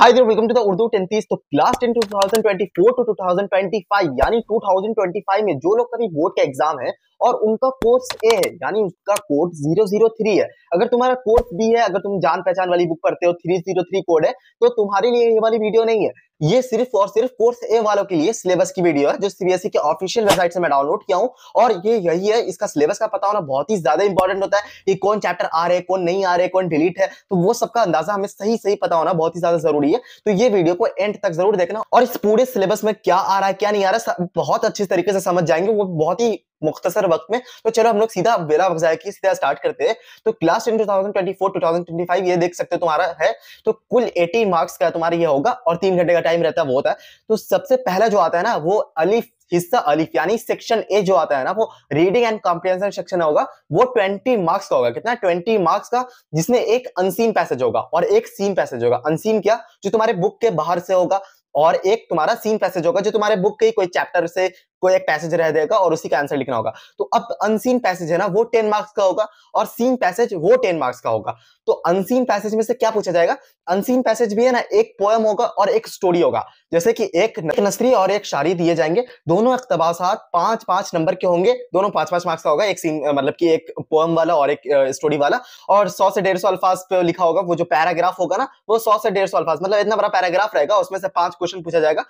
hi there welcome to the Urdu 10 तो class 10 2024 to 2025 यानी 2025 में जो लोग कभी बोर्ड का एग्जाम है और उनका कोर्स ए है यानी उसका कोड जीरो जीरो थ्री है अगर तुम्हारा कोर्स बी है अगर तुम जान पहचान वाली बुक पढ़ते हो थ्री जीरो थ्री कोड है तो तुम्हारे लिए ये वाली वीडियो नहीं है ये सिर्फ और सिर्फ कोर्स ए वालों के लिए सिलेबस की वीडियो है जो सीबीएसई e के ऑफिशियल वेबसाइट से मैं डाउनलोड किया हूँ और ये यही है इसका सिलेबस का पता होना बहुत ही ज्यादा इंपॉर्टेंट होता है कि कौन चैप्टर आ रहे कौन नहीं आ रहे कौन डिलीट है तो वो सबका अंदाजा हमें सही सही पता होना बहुत ही ज्यादा जरूरी है तो ये वीडियो को एंड तक जरूर देखना और इस पूरे सिलेबस में क्या आ रहा है क्या नहीं आ रहा है बहुत अच्छे तरीके से समझ जाएंगे वो बहुत ही मुख्तसर वक्त में तो चलो हम लोग सीधा बेला बजाय की सीधा स्टार्ट करते हैं तो class ten two thousand twenty four two thousand twenty five ये देख सकते हो तुम्हारा है तो कुल एटी मार्क्स का तुम्हारा ये होगा और तीन घंटे का टाइम रहता है वो होता है तो सबसे पहला जो आता है ना वो अलीफ हिस्सा अलीफ यानी सेक्शन ए जो आता है ना वो रीडिंग एंड कॉम्प्रिहेंशन सेक्शन होगा वो ट्वेंटी मार्क्स का होगा कितना ट्वेंटी मार्क्स का जिसमें एक अनसीन पैसेज होगा और एक सीन पैसेज होगा अनसीन क्या जो तुम्हारे बुक के बाहर से होगा और एक तुम्हारा सीन पैसेज होगा जो तुम्हारे बुक के कोई चैप्टर से को एक पैसेज रह देगा और उसी का आंसर लिखना होगा तो अब अनसीन पैसेज है ना वो टेन मार्क्स का होगा और सीन पैसेज वो टेन मार्क्स का होगा तो अनसीन पैसेज में से क्या पूछा जाएगा अनसीन पैसेज भी है ना एक पोएम होगा और एक स्टोरी होगा जैसे कि एक नसरी और एक शायरी दिए जाएंगे दोनों अख्तबासात पांच पांच नंबर के होंगे दोनों पांच पांच मार्क्स का होगा एक सीन मतलब कि एक पोएम वाला और एक स्टोरी वाला और सौ से डेढ़ सौ अल्फाज लिखा होगा वो जो पैराग्राफ होगा ना वो सौ से डेढ़ सौ अल्फाज मतलब इतना बड़ा पैराग्राफ रहेगा उसमें से पांच क्वेश्चन पूछा जाएगा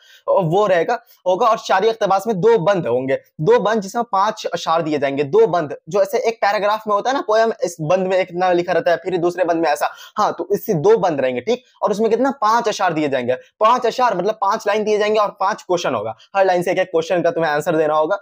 वो रहेगा होगा और शायरी अख्तबास में दो बंद होंगे दो बंद जिसमें पांच अशार दिए जाएंगे दो बंद जो ऐसे एक पैराग्राफ में होता है ना पोयम इस बंद में एक ना लिखा रहता है फिर दूसरे बंद में ऐसा हाँ तो इससे दो बंद रहेंगे ठीक और उसमें कितना पांच अशार दिए जाएंगे पांच अशार मतलब पांच लाइन दिए जाएंगे और पांच क्वेश्चन होगा हर लाइन से एक एक क्वेश्चन का तुम्हें आंसर देना होगा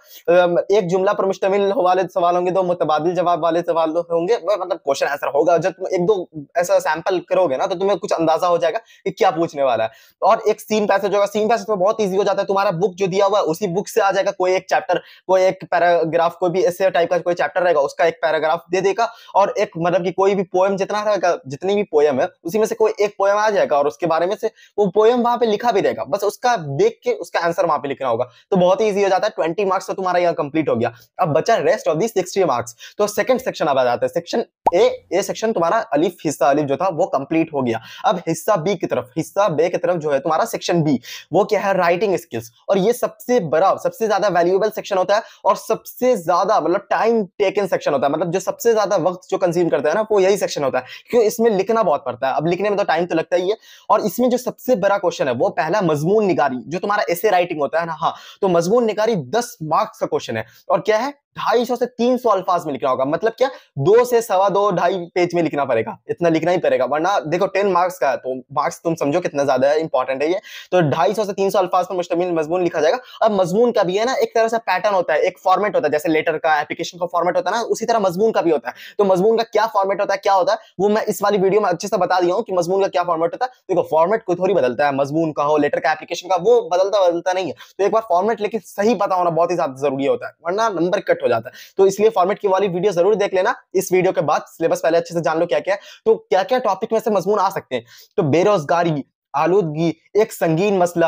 एक जुमला पर मुश्तमिल वाले सवाल होंगे दो मुतबादिल जवाब वाले सवाल होंगे मतलब क्वेश्चन आंसर होगा जब तुम एक दो ऐसा सैंपल करोगे ना तो तुम्हें कुछ अंदाजा हो जाएगा कि क्या पूछने वाला है और एक सीन पैसेज होगा सीन पैसेज में बहुत ईजी हो जाता है तुम्हारा बुक जो दिया हुआ है उसी बुक से आ जाएगा जाएगा कोई एक चैप्टर कोई एक पैराग्राफ कोई भी ऐसे टाइप का कोई चैप्टर रहेगा उसका एक पैराग्राफ दे देगा और एक मतलब की कोई भी पोएम जितना रहेगा जितनी भी पोएम है उसी में से कोई एक पोएम आ जाएगा और उसके बारे में से वो पोएम वहां पर लिखा भी रहेगा बस उसका देख के उसका आंसर वहां पर लिखना होगा तो बहुत ही ईजी हो जाता है ट्वेंटी मार्क्स तो तुम्हारा यहाँ कंप्लीट हो गया अब बचा rest of the sixty marks तो सेकंड सेक्शन अब आ जाता है सेक्शन ए ए सेक्शन तुम्हारा अलिफ हिस्सा अलिफ जो था वो कंप्लीट हो गया अब हिस्सा बी की तरफ हिस्सा बे की तरफ जो है तुम्हारा सेक्शन बी वो क्या है राइटिंग स्किल्स और ये सबसे बड़ा सबसे ज्यादा वैल्यूएबल सेक्शन होता है और सबसे ज्यादा मतलब टाइम टेकन सेक्शन होता है मतलब जो सबसे ज्यादा वक्त जो कंज्यूम करता है ना वो यही सेक्शन होता है क्यों इसमें लिखना बहुत पड़ता है अब लिखने में तो टाइम तो लगता ही है और इसमें जो सबसे बड़ा क्वेश्चन है वो पहला मजमून निगारी जो तुम्हारा ऐसे राइटिंग होता है ना हाँ तो मजमून निगारी दस मार्क्स का क्वेश्चन है और क्या है ढाई सौ से तीन सौ अल्फाज में लिखना होगा मतलब क्या दो से सवा दो ढाई पेज में लिखना पड़ेगा इतना लिखना ही पड़ेगा वरना देखो टेन मार्क्स का है तो मार्क्स तुम समझो कितना ज्यादा है इंपॉर्टेंट है ये तो ढाई सौ से तीन सौ अल्फाज में मुश्तमिल मजमून लिखा जाएगा अब मजमून का भी है ना एक तरह से पैटर्न होता है एक फॉर्मेट होता है जैसे लेटर का एप्लीकेशन का फॉर्मेट होता है ना उसी तरह मजमून का भी होता है तो मजमून का क्या फॉर्मेट होता है क्या होता है वो मैं इस वाली वीडियो में अच्छे से बता दिया हूँ कि मजमून का क्या फॉर्मेट होता है देखो फॉर्मेट को थोड़ी बदलता है मजमून का हो लेटर का एप्लीकेशन का वो बदलता बदलता नहीं है तो एक बार फॉर्मेट लेकिन सही पता होना बहुत ही ज्यादा जरूरी होता है वरना नंबर कट हो जाता है तो इसलिए फॉर्मेट की वाली वीडियो जरूर देख लेना इस वीडियो के बाद सिलेबस पहले अच्छे से जान लो क्या क्या तो क्या क्या टॉपिक में से मजमून आ सकते हैं तो बेरोजगारी आलूदगी एक संगीन मसला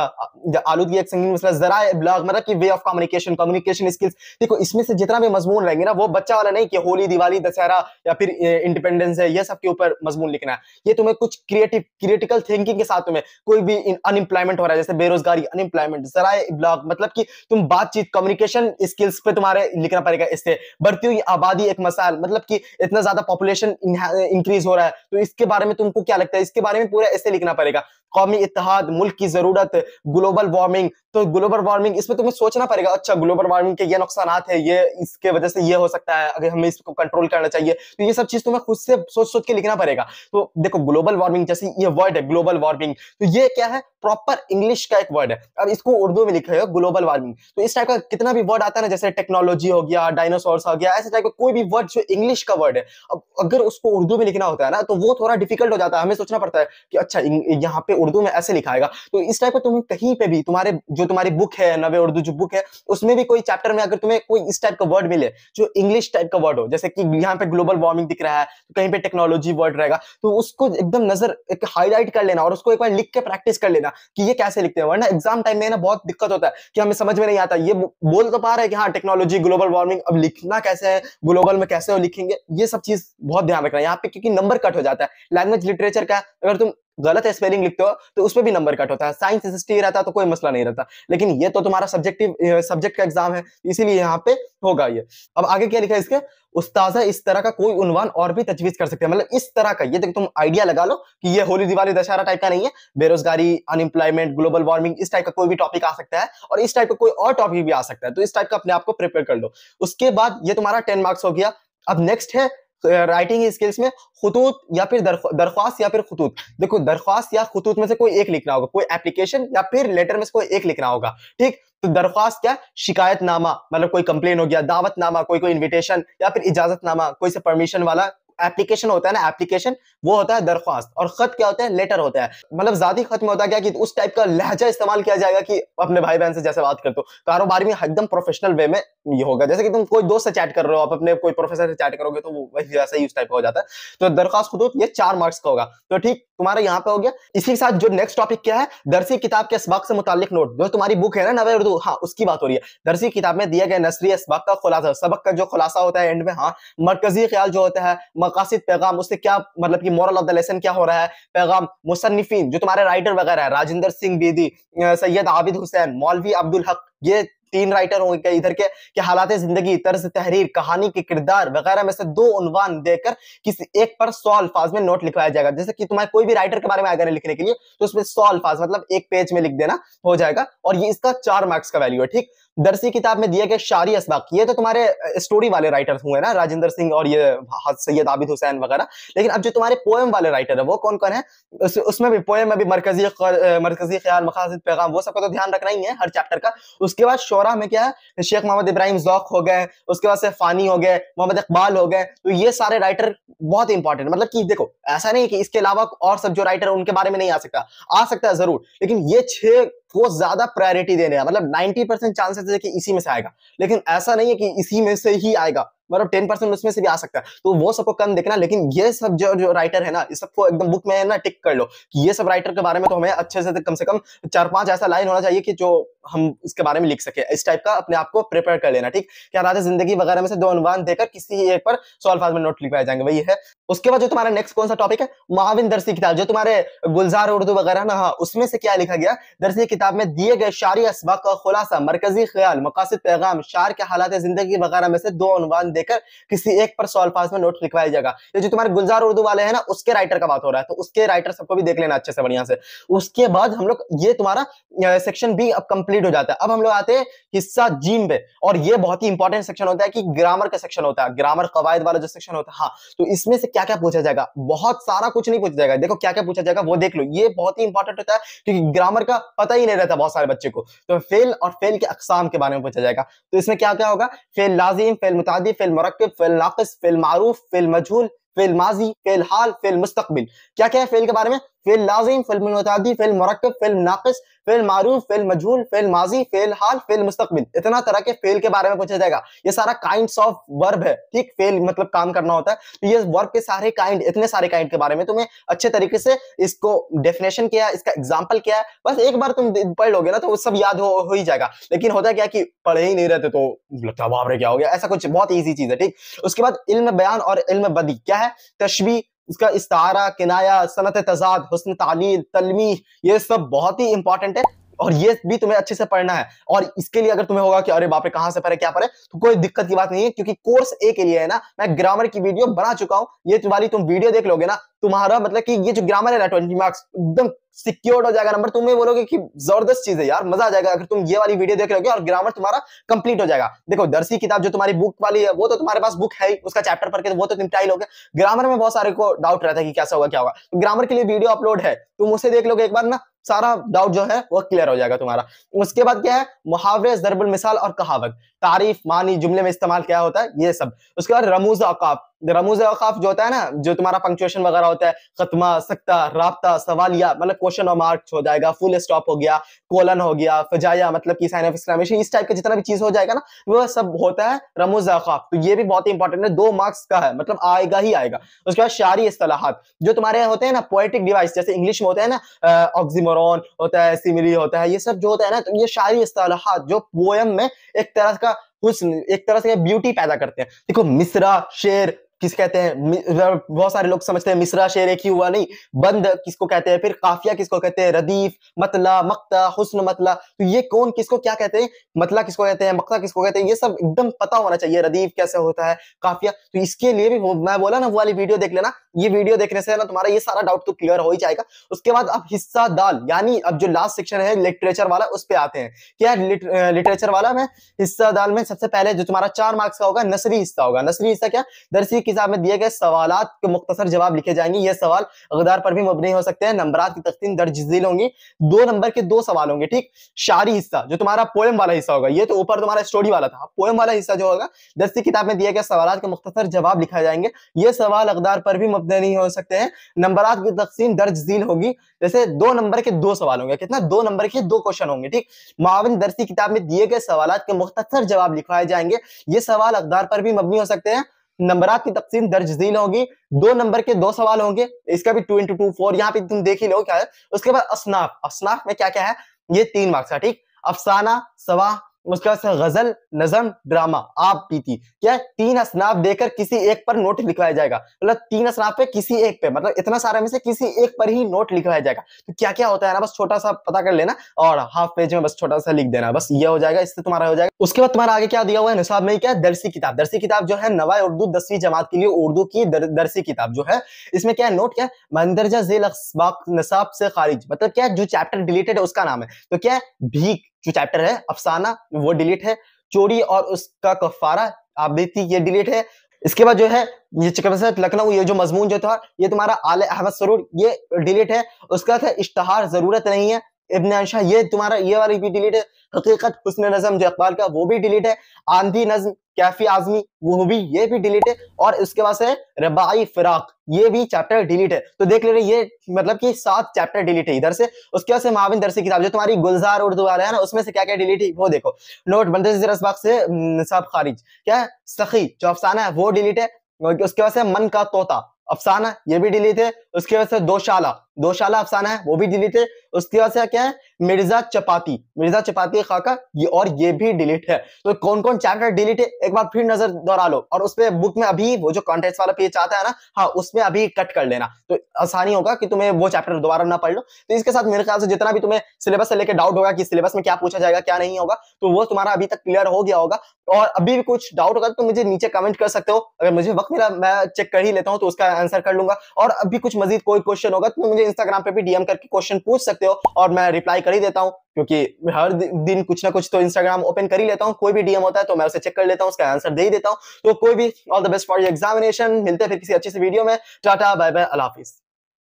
आलूदगी एक संगीन मसला जरा ब्लॉग मतलब की way of communication communication skills देखो इसमें से जितना भी मजमून रहेंगे ना वो बच्चा वाला नहीं कि होली दिवाली दशहरा या फिर इंडिपेंडेंस है यह सब के ऊपर मजमून लिखना है ये तुम्हें कुछ क्रिएटिव क्रिएटिकल थिंकिंग के साथ तुम्हें कोई भी अनएम्प्लॉयमेंट हो रहा है जैसे बेरोजगारी अनएम्प्लॉयमेंट जरा ब्लॉग मतलब की तुम बातचीत कम्युनिकेशन स्किल्स पे तुम्हारे लिखना पड़ेगा इससे बढ़ती हुई आबादी एक मसाल मतलब की इतना ज्यादा पॉपुलेशन इंक्रीज हो रहा है तो इसके बारे में तुमको क्या लगता है इसके बारे में पूरा ऐसे लिखना पड़ेगा कौमी इतिहाद मुल्क की ज़रूरत ग्लोबल वार्मिंग तो ग्लोबल वार्मिंग इसमें तुम्हें सोचना पड़ेगा अच्छा ग्लोबल वार्मिंग के ये नुकसान है ये इसके वजह से ये हो सकता है अगर हमें इसको कंट्रोल करना चाहिए तो ये सब चीज तुम्हें खुद से सोच सोच के लिखना पड़ेगा तो देखो ग्लोबल वार्मिंग जैसे ये वर्ड है ग्लोबल वार्मिंग तो ये क्या है प्रॉपर इंग्लिश का एक वर्ड है अब इसको उर्दू में लिखा है ग्लोबल वार्मिंग तो इस टाइप का कितना भी वर्ड आता है ना जैसे टेक्नोलॉजी हो गया डायनासोर्स हो गया ऐसे टाइप का कोई भी वर्ड जो इंग्लिश का वर्ड है अब अगर उसको उर्दू में लिखना होता है ना तो वो थोड़ा डिफिकल्ट हो जाता है हमें सोचना पड़ता है कि अच्छा यहाँ पे उर्दू में ऐसे लिखाएगा तो इस टाइप का तुम्हें कहीं पे भी तुम्हारे जो तुम्हारी बुक है नवे उर्दू जो बुक है उसमें भी कोई चैप्टर में अगर तुम्हें कोई इस टाइप का वर्ड मिले जो इंग्लिश टाइप का वर्ड हो जैसे कि यहाँ पे ग्लोबल वार्मिंग दिख रहा है तो कहीं पे टेक्नोलॉजी वर्ड रहेगा तो उसको एकदम नजर एक हाईलाइट कर लेना और उसको एक बार लिख के प्रैक्टिस कर लेना कि ये कैसे लिखते हैं वरना एग्जाम टाइम में ना बहुत दिक्कत होता है कि हमें समझ में नहीं आता ये बोल तो पा रहा है कि हाँ टेक्नोलॉजी ग्लोबल वार्मिंग अब लिखना कैसे है ग्लोबल में कैसे हो लिखेंगे ये सब चीज बहुत ध्यान रखना है यहाँ पे क्योंकि नंबर कट हो जाता है लैंग्वेज लिटरेचर का अगर तुम गलत स्पेलिंग लिखते हो तो उसमें भी नंबर कट होता है साइंस एस रहता तो कोई मसला नहीं रहता लेकिन ये तो तुम्हारा सब्जेक्टिव सब्जेक्ट का एग्जाम है इसीलिए यहाँ पे होगा ये अब आगे क्या लिखा है इसके उस्ताजा इस तरह का कोई उनवान और भी तजवीज कर सकते हैं मतलब इस तरह का ये देखो तुम आइडिया लगा लो कि ये होली दिवाली दशहरा टाइप का नहीं है बेरोजगारी अनएम्प्लॉयमेंट ग्लोबल वार्मिंग इस टाइप का कोई भी टॉपिक आ सकता है और इस टाइप का कोई और टॉपिक भी आ सकता है तो इस टाइप का अपने आप को प्रिपेयर कर लो उसके बाद ये तुम्हारा टेन मार्क्स हो गया अब नेक्स्ट है राइटिंग स्किल्स uh, में खतूत या फिर दरख्वास्त या फिर खतूत देखो दरख्वास्त या खतूत में से कोई एक लिखना होगा कोई एप्लीकेशन या फिर लेटर में से कोई एक लिखना होगा ठीक तो दरख्वास्त क्या शिकायतनामा मतलब कोई कंप्लेन हो गया दावतनामा कोई कोई इन्विटेशन या फिर इजाजतनामा कोई से परमिशन वाला एप्लीकेशन होता है ना एप्लीकेशन वो होता है दरख्वास्त और खत क्या होता है लेटर होता है मतलब ज्यादा खत में होता है क्या कि उस टाइप का लहजा इस्तेमाल किया जाएगा कि अपने भाई बहन से जैसे बात करते हो कारोबार में एकदम प्रोफेशनल वे में ये होगा जैसे कि तुम कोई दोस्त से चैट कर रहे हो आप अपने कोई प्रोफेसर से चैट करोगे तो वो वही वैसा ही उस टाइप का हो जाता है तो दरखास्त खुद ये चार मार्क्स का होगा तो ठीक तुम्हारा यहाँ पे हो गया इसी के साथ जो नेक्स्ट टॉपिक क्या है दरसी किताब के इसबाक से मुतालिक नोट जो तुम्हारी बुक है ना नवे उर्दू हाँ उसकी बात हो रही है दरसी किताब में दिया गया नसरी इसबाक का खुलासा सबक का जो खुलासा होता है एंड में हाँ मरकजी ख्याल जो होता है मकासद पैगाम उससे क्या मतलब कि मॉरल ऑफ द लेसन क्या हो रहा है पैगाम मुसनफिन जो तुम्हारे राइटर वगैरह है राजेंद्र सिंह बेदी सैयद आबिद हुसैन मौलवी अब्दुल हक ये तीन राइटर होंगे इधर के कि हालात जिंदगी तर्ज तहरीर कहानी के किरदार वगैरह में से दो उनवान देकर किसी एक पर सौ अल्फाज में नोट लिखवाया जाएगा जैसे कि तुम्हारे कोई भी राइटर के बारे में आगे लिखने के लिए तो उसमें सौ अल्फाज मतलब एक पेज में लिख देना हो जाएगा और ये इसका चार मार्क्स का वैल्यू है ठीक दरसी किताब में दिया गया शारी इसबाक ये तो तुम्हारे स्टोरी वाले राइटर हुए ना राजेंद्र सिंह और ये सैयद आबिद हुसैन वगैरह लेकिन अब जो तुम्हारे पोएम वाले राइटर है वो कौन कौन है उस, उसमें भी पोएम में भी मरकजी मरकजी ख्याल मकासद पैगाम वो सबका तो ध्यान रखना ही है हर चैप्टर का उसके बाद शोरा में क्या है शेख मोहम्मद इब्राहिम जौक हो गए उसके बाद से फानी हो गए मोहम्मद इकबाल हो गए तो ये सारे राइटर बहुत इंपॉर्टेंट मतलब कि देखो ऐसा नहीं कि इसके अलावा और सब जो राइटर उनके बारे में नहीं आ सकता आ सकता है जरूर लेकिन ये छह वो ज्यादा प्रायोरिटी देने मतलब 90 परसेंट चांसेस है कि इसी में से आएगा लेकिन ऐसा नहीं है कि इसी में से ही आएगा मतलब टेन परसेंट उसमें से भी आ सकता है तो वो सबको कम देखना लेकिन ये सब जो जो राइटर है ना इस सबको एकदम बुक में है ना टिक कर लो कि ये सब राइटर के बारे में तो हमें अच्छे से कम से कम चार पांच ऐसा लाइन होना चाहिए कि जो हम इसके बारे में लिख सके इस टाइप का अपने आप को प्रिपेयर कर लेना ठीक क्या राजा जिंदगी वगैरह में से दो अनुमान देकर किसी एक पर सॉल्व फाज में नोट लिखवाए जाएंगे वही है उसके बाद जो तुम्हारा नेक्स्ट कौन सा टॉपिक है महाविन दर्शी किताब जो तुम्हारे गुलजार उर्दू वगैरह ना हाँ उसमें से क्या लिखा गया दर्शी किताब में दिए गए शारी इसबाक का खुलासा मरकजी ख्याल मकासद पैगाम शार के हालात जिंदगी वगैरह में से दो अनुमान देकर किसी एक पर सौ अल्फाज में नोट लिखवाया जाएगा ये जो तुम्हारे गुलजार उर्दू वाले हैं ना उसके राइटर का बात हो रहा है तो उसके राइटर सबको भी देख लेना अच्छे से बढ़िया से उसके बाद हम लोग ये तुम्हारा सेक्शन बी अब कंप्लीट हो जाता है अब हम लोग आते हैं हिस्सा जीम पे और ये बहुत ही इंपॉर्टेंट सेक्शन होता है कि ग्रामर का सेक्शन होता है ग्रामर कवायद वाला जो सेक्शन होता है हाँ तो इसमें से क्या क्या पूछा जाएगा बहुत सारा कुछ नहीं पूछा जाएगा देखो क्या क्या पूछा जाएगा वो देख लो ये बहुत ही इंपॉर्टेंट होता है क्योंकि ग्रामर का पता ही नहीं रहता बहुत सारे बच्चे को तो फेल और फेल के अकसाम के बारे में पूछा जाएगा तो इसमें क्या क्या होगा फेल लाजिम फेल मुतादी फेल फिल मरकब फिल नाकस फिल मारूफ फिल मजहूल फिल माजी फिल हाल फिल मुस्तकबिल क्या क्या है फेल के बारे में फेल लाजिम फेल मुनतादी फेल मरकब फेल नाकस फेल मारूफ फेल मजहूल फेल माजी फेल हाल फेल मुस्तकबिल इतना तरह के फेल के बारे में पूछा जाएगा ये सारा काइंड ऑफ वर्ब है ठीक फेल मतलब काम करना होता है तो ये वर्ब के सारे काइंड इतने सारे काइंड के बारे में तुम्हें अच्छे तरीके से इसको डेफिनेशन किया इसका एग्जाम्पल किया है बस एक बार तुम पढ़ लोगे ना तो वो सब याद हो, हो ही जाएगा लेकिन होता क्या कि पढ़े ही नहीं रहते तो लगता है क्या हो गया ऐसा कुछ बहुत ईजी चीज है ठीक उसके बाद इल्म बयान और इल्म बदी क्या है तशबी उसका इस्तारा किनाया सनत तजाद हुसन तालील तलमी ये सब बहुत ही इंपॉर्टेंट है और ये भी तुम्हें अच्छे से पढ़ना है और इसके लिए अगर तुम्हें होगा कि अरे बापरे कहां से पढ़े क्या पढ़े तो कोई दिक्कत की बात नहीं है क्योंकि कोर्स ए के लिए है ना मैं ग्रामर की वीडियो बना चुका हूं ये तुम्हारी तुम वीडियो देख लोगे ना तुम्हारा मतलब कि ये जो ग्रामर है ना ट्वेंटी मार्क्स एकदम सिक्योर्ड हो जाएगा नंबर तुम्हें बोलोगे कि जबरदस्त चीज है यार मजा आ जाएगा अगर तुम ये वाली वीडियो देख लोगे और ग्रामर तुम्हारा कंप्लीट हो जाएगा देखो दर्शी किताब जो तुम्हारी बुक वाली है वो तो तुम्हारे पास बुक है उसका चैप्टर पढ़ के वो तो तुम टाइल हो गए ग्रामर में बहुत सारे को डाउट रहता है कि कैसा होगा क्या होगा ग्रामर के लिए वीडियो अपलोड है तुम उसे देख लोगे एक बार ना सारा डाउट जो है वो क्लियर हो जाएगा तुम्हारा उसके बाद क्या है मुहावरे जरबुल मिसाल और कहावत तारीफ मानी जुमले में इस्तेमाल क्या होता है ये सब उसके बाद रमूज अकाब रमूज अवकाफ जो होता है ना जो तुम्हारा पंक्चुएशन वगैरह होता है खत्मा सकता रबता सवालिया मतलब क्वेश्चन और मार्क हो जाएगा फुल स्टॉप हो गया कोलन हो गया फजाया मतलब की साइन ऑफ एक्सक्लेमेशन इस टाइप का जितना भी चीज हो जाएगा ना वो सब होता है रमूज अवकाफ तो ये भी बहुत ही इंपॉर्टेंट है दो मार्क्स का है मतलब आएगा ही आएगा उसके बाद शारी असलाहत जो तुम्हारे होते हैं ना पोएटिक डिवाइस जैसे इंग्लिश में होता है ना ऑक्सीमोरॉन होता है सिमिली होता है ये सब जो होता है ना तो ये शारी असलाहत जो पोएम में एक तरह का एक तरह से ब्यूटी पैदा करते हैं देखो मिसरा शेर किस कहते हैं बहुत सारे लोग समझते हैं मिसरा शेर एक ही हुआ नहीं बंद किसको कहते हैं फिर काफिया किसको कहते हैं रदीफ मतला मक्ता हुस्न मतला तो ये कौन किसको क्या कहते हैं मतला किसको कहते हैं मक्ता किसको कहते हैं ये सब एकदम पता होना चाहिए रदीफ कैसे होता है काफिया तो इसके लिए भी मैं बोला ना वो वाली वीडियो देख लेना ये वीडियो देखने से ना तुम्हारा ये सारा डाउट तो क्लियर हो ही जाएगा उसके बाद अब हिस्सा दाल यानी अब जो लास्ट सेक्शन है लिटरेचर वाला उस पर आते हैं क्या लिटरेचर वाला में हिस्सा दाल में सबसे पहले जो तुम्हारा चार मार्क्स का होगा नसरी हिस्सा होगा नसरी हिस्सा क्या दरसी किताब में दिए गए सवाल के मुख्तर जवाब लिखे जाएंगे ये सवाल अकदार पर भी मबनी हो सकते हैं नंबर की तकसीम दर्ज झील होंगी दो नंबर के दो सवाल होंगे ठीक शारी हिस्सा जो तुम्हारा पोएम वाला हिस्सा होगा ये तो ऊपर तुम्हारा स्टोरी वाला था पोएम वाला हिस्सा जो होगा दसवीं किताब में दिए गए सवाल के मुख्तर जवाब लिखा जाएंगे ये सवाल अकदार पर भी मबनी हो सकते हैं नंबर की तकसीम दर्ज झील होगी जैसे दो नंबर के दो सवाल होंगे कितना दो नंबर के दो क्वेश्चन होंगे ठीक मावन दर्शी किताब में दिए गए सवाल के मुख्तर जवाब लिखवाए जाएंगे ये सवाल अकदार पर भी मबनी हो सकते हैं नंबरात की तकसीम दर्ज दिन होगी दो नंबर के दो सवाल होंगे इसका भी टू इंटू टू फोर यहाँ पे तुम देख ही लो क्या है उसके बाद असनाफ असनाफ में क्या क्या है ये तीन मार्क्स का ठीक अफसाना सवा उसके बाद गजल नजम ड्रामा आप पीती क्या तीन असनाफ देकर किसी एक पर नोट लिखवाया जाएगा मतलब तीन असनाफ पे किसी एक पे मतलब इतना सारा में से किसी एक पर ही नोट लिखवाया जाएगा तो क्या क्या होता है ना बस छोटा सा पता कर लेना और हाफ पेज में बस छोटा सा लिख देना बस ये हो जाएगा इससे तुम्हारा हो जाएगा उसके बाद तुम्हारा आगे क्या दिया हुआ है निसाब में क्या दर्सी किताब दर्सी किताब जो है नवा उर्दू दसवीं जमात के लिए उर्दू की दर्सी किताब जो है इसमें क्या है नोट क्या है मंदरजा जेल निसाब से खारिज मतलब क्या जो चैप्टर डिलीटेड है उसका नाम है तो क्या भीख जो चैप्टर है अफसाना वो डिलीट है चोरी और उसका कफारा आबेती ये डिलीट है इसके बाद जो है ये लखनऊ ये जो मजमून जो था ये तुम्हारा आल अहमद सरूर ये डिलीट है उसका था इश्तहार जरूरत नहीं है इबन अंशा ये तुम्हारा ये वाली भी डिलीट है हकीकत हुसन नज़म जो अकबाल का वो भी डिलीट है आंधी नज़म कैफी आजमी वो भी ये भी डिलीट है और उसके बाद है रबाई फिराक ये भी चैप्टर डिलीट है तो देख ले रहे ये मतलब कि सात चैप्टर डिलीट है इधर से उसके बाद से महाविन दर्शी किताब जो तुम्हारी गुलजार उर्दू वाला है ना उसमें से क्या क्या डिलीट है वो देखो नोट बनते रसबाग से हम्म, सब खारिज क्या सखी जो अफसाना है वो डिलीट है उसके बाद से मन का तोता अफसाना ये भी डिलीट है उसके बाद से दोशाला दोशाला अफसाना है वो भी डिलीट है उसके बाद से क्या है मिर्जा चपाती मिर्जा चपाती खाका ये और ये भी डिलीट है तो कौन कौन चैप्टर डिलीट है एक बार फिर नजर दोहरा लो और उसमें बुक में अभी वो जो कॉन्टेक्ट वाला पेज आता है ना हाँ उसमें अभी कट कर लेना तो आसानी होगा कि तुम्हें वो चैप्टर दोबारा ना पढ़ लो तो इसके साथ मेरे ख्याल से जितना भी तुम्हें सिलेबस से लेकर डाउट होगा कि सिलेबस में क्या पूछा जाएगा क्या नहीं होगा तो वो तुम्हारा अभी तक क्लियर हो गया होगा और अभी भी कुछ डाउट होगा तो मुझे नीचे कमेंट कर सकते हो अगर मुझे वक्त मिला मैं चेक कर ही लेता हूँ तो उसका आंसर कर लूंगा और अभी कुछ मजीद कोई क्वेश्चन होगा तो मुझे इंस्टाग्राम पे भी डीएम करके क्वेश्चन पूछ सकते हो और मैं रिप्लाई कर ही देता हूँ क्योंकि हर दिन कुछ ना कुछ तो इंस्टाग्राम ओपन कर ही लेता हूँ कोई भी डीएम होता है तो मैं उसे चेक कर लेता हूँ उसका आंसर दे ही देता हूँ तो कोई भी all the best for examination मिलते हैं फिर किसी अच्छी से वीडियो में टाटा बाय बाय अलाफिस